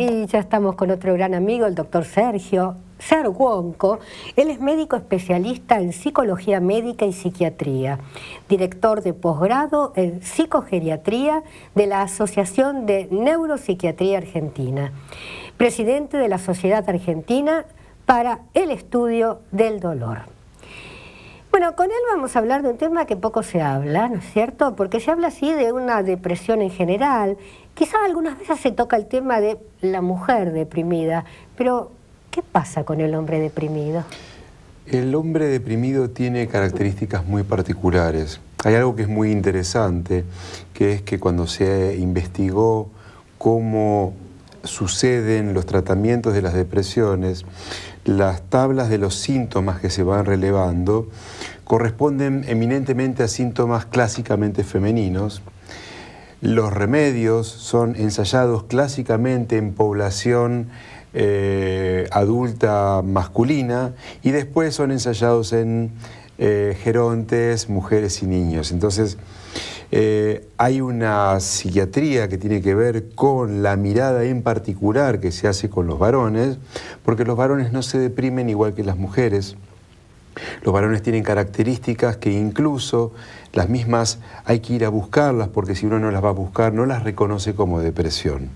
y ya estamos con otro gran amigo, el doctor Sergio. Sarguonco. él es médico especialista en psicología médica y psiquiatría, director de posgrado en psicogeriatría de la Asociación de Neuropsiquiatría Argentina, presidente de la Sociedad Argentina para el Estudio del Dolor. Bueno, con él vamos a hablar de un tema que poco se habla, ¿no es cierto? Porque se habla así de una depresión en general Quizá algunas veces se toca el tema de la mujer deprimida, pero ¿qué pasa con el hombre deprimido? El hombre deprimido tiene características muy particulares. Hay algo que es muy interesante, que es que cuando se investigó cómo suceden los tratamientos de las depresiones, las tablas de los síntomas que se van relevando corresponden eminentemente a síntomas clásicamente femeninos, los remedios son ensayados clásicamente en población eh, adulta masculina y después son ensayados en eh, gerontes, mujeres y niños. Entonces, eh, hay una psiquiatría que tiene que ver con la mirada en particular que se hace con los varones, porque los varones no se deprimen igual que las mujeres. Los varones tienen características que incluso las mismas hay que ir a buscarlas porque si uno no las va a buscar no las reconoce como depresión.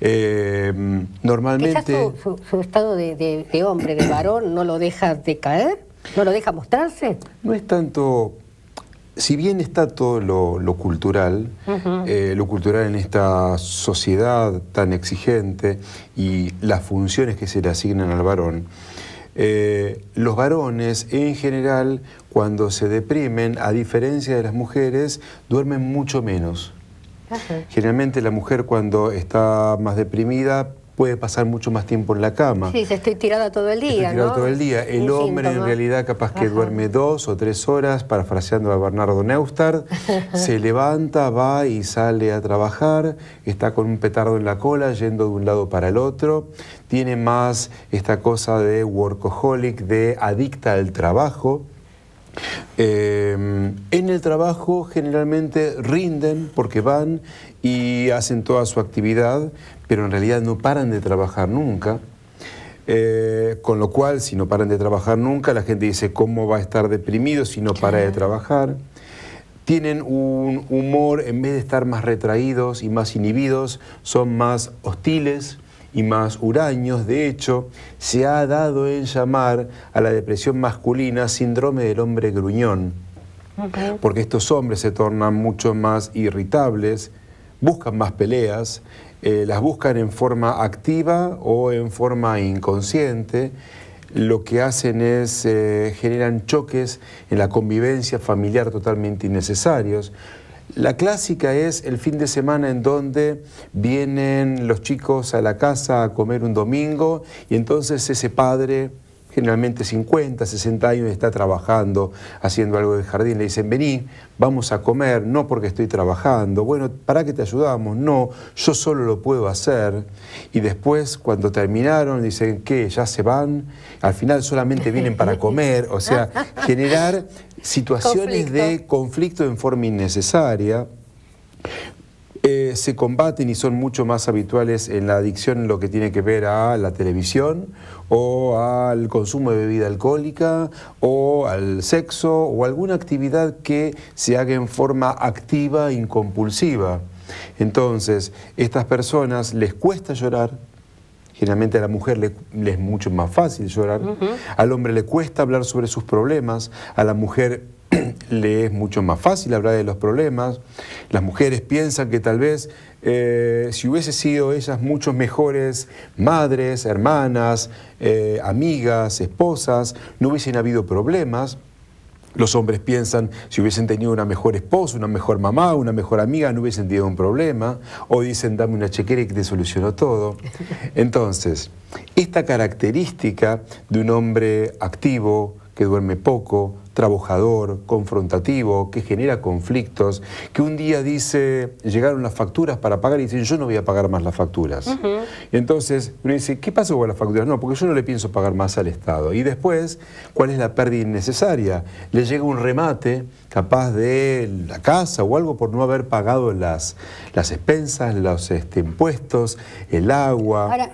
Em, normalmente... Su, estado de, hombre, de varón, no lo deja caer? no lo deja mostrarse. No es tanto si bien está todo lo, cultural, eh, lo cultural en esta sociedad tan exigente y las funciones que se le asignan al varón, eh, los varones en general cuando se deprimen, a diferencia de las mujeres, duermen mucho menos. Generalmente la mujer cuando está más deprimida puede pasar mucho más tiempo en la cama. Sí, se estoy tirada todo el día. todo el día. El hombre en realidad capaz que duerme dos o tres horas, parafraseando a Bernardo Neustart, se levanta, va y sale a trabajar, está con un petardo en la cola, yendo de un lado para el otro, tiene más esta cosa de workaholic, de adicta al trabajo. Eh, en el trabajo generalmente rinden porque van y hacen toda su actividad, pero en realidad no paran de trabajar nunca. Eh, con lo cual, si no paran de trabajar nunca, la gente dice, ¿cómo va a estar deprimido si no para de trabajar? Tienen un humor, en vez de estar más retraídos y más inhibidos, son más hostiles y más huraños. De hecho, se ha dado en llamar a la depresión masculina síndrome del hombre gruñón, porque estos hombres se tornan mucho más irritables, buscan más peleas, eh, las buscan en forma activa o en forma inconsciente. Lo que hacen es eh, generan choques en la convivencia familiar totalmente innecesarios. La clásica es el fin de semana en donde vienen los chicos a la casa a comer un domingo y entonces ese padre generalmente 50, 60 años, está trabajando, haciendo algo de jardín. Le dicen, vení, vamos a comer, no porque estoy trabajando. Bueno, ¿para qué te ayudamos? No, yo solo lo puedo hacer. Y después, cuando terminaron, dicen, ¿qué? ¿Ya se van? Al final solamente vienen para comer. O sea, generar situaciones de conflicto en forma innecesaria eh, se combaten y son mucho más habituales en la adicción lo que tiene que ver a la televisión o al consumo de bebida alcohólica o al sexo o alguna actividad que se haga en forma activa, e incompulsiva. Entonces, estas personas les cuesta llorar, Generalmente a la mujer le, es mucho más fácil llorar, al hombre le cuesta hablar sobre sus problemas, a la mujer le es mucho más fácil hablar de los problemas. Las mujeres piensan que tal vez eh, si hubiesen sido ellas muchos mejores madres, hermanas, eh, amigas, esposas, no hubiesen habido problemas. Los hombres piensan, si hubiesen tenido una mejor esposa, una mejor mamá, una mejor amiga, no hubiesen tenido un problema. O dicen, dame una chequera y que te soluciono todo. Entonces, esta característica de un hombre activo, que duerme poco, trabajador, confrontativo, que genera conflictos, que un día dice, llegaron las facturas para pagar y dice, yo no voy a pagar más las facturas. Y entonces uno dice, ¿qué pasa con las facturas? No, porque yo no le pienso pagar más al Estado. Y después, ¿cuál es la pérdida innecesaria? Le llega un remate capaz de la casa o algo por no haber pagado las, las expensas, los este, impuestos, el agua. Ahora,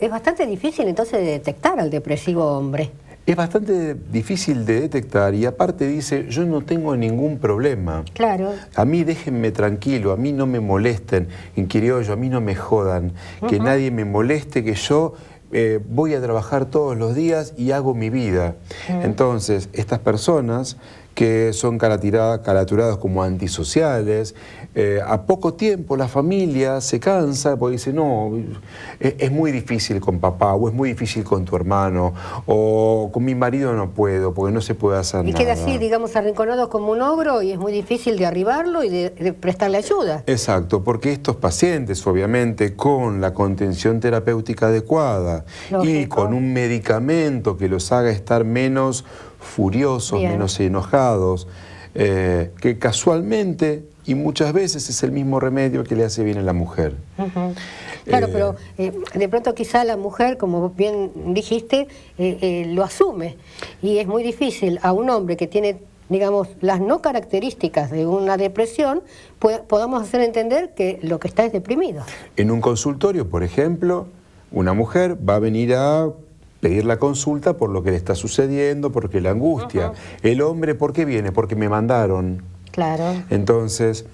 es bastante difícil entonces detectar al depresivo hombre es bastante difícil de detectar y aparte dice, yo no tengo ningún problema. Claro. A mí déjenme tranquilo, a mí no me molesten, en criollo, a mí no me jodan, que nadie me moleste, que yo eh, voy a trabajar todos los días y hago mi vida. Mm. Entonces, estas personas que son caraturados como antisociales. Eh, a poco tiempo la familia se cansa porque dice, no, es, muy difícil con papá o es muy difícil con tu hermano o con mi marido no puedo porque no se puede hacer nada. Y queda así, digamos, arrinconado como un ogro y es muy difícil de arribarlo y de, prestarle ayuda. Exacto, porque estos pacientes, obviamente, con la contención terapéutica adecuada y con un medicamento que los haga estar menos furiosos, menos enojados, eh, que casualmente y muchas veces es el mismo remedio que le hace bien a la mujer. Claro, eh, pero eh, de pronto quizá la mujer, como bien dijiste, lo asume y es muy difícil a un hombre que tiene digamos, las no características de una depresión, pues, podamos hacer entender que lo que está es deprimido. En un consultorio, por ejemplo, una mujer va a venir a pedir la consulta por lo que le está sucediendo, porque la angustia. El hombre, ¿por qué viene? Porque me mandaron. Claro. Entonces,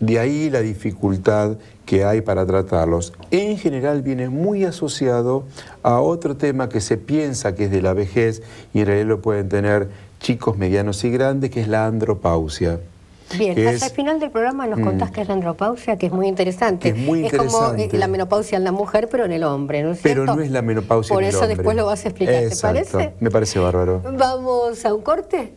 de ahí la dificultad que hay para tratarlos. En general viene muy asociado a otro tema que se piensa que es de la vejez y en realidad lo pueden tener chicos, medianos y grandes, que es la andropausia. Bien, hasta el final del programa nos mm. contás que es la andropausia, que es muy interesante. Es muy interesante. Es como eh, la menopausia en la mujer, pero en el hombre, ¿no es cierto? Pero no es la menopausia en el hombre. Por eso después lo vas a explicar, ¿te parece? Me parece bárbaro. Vamos a un corte.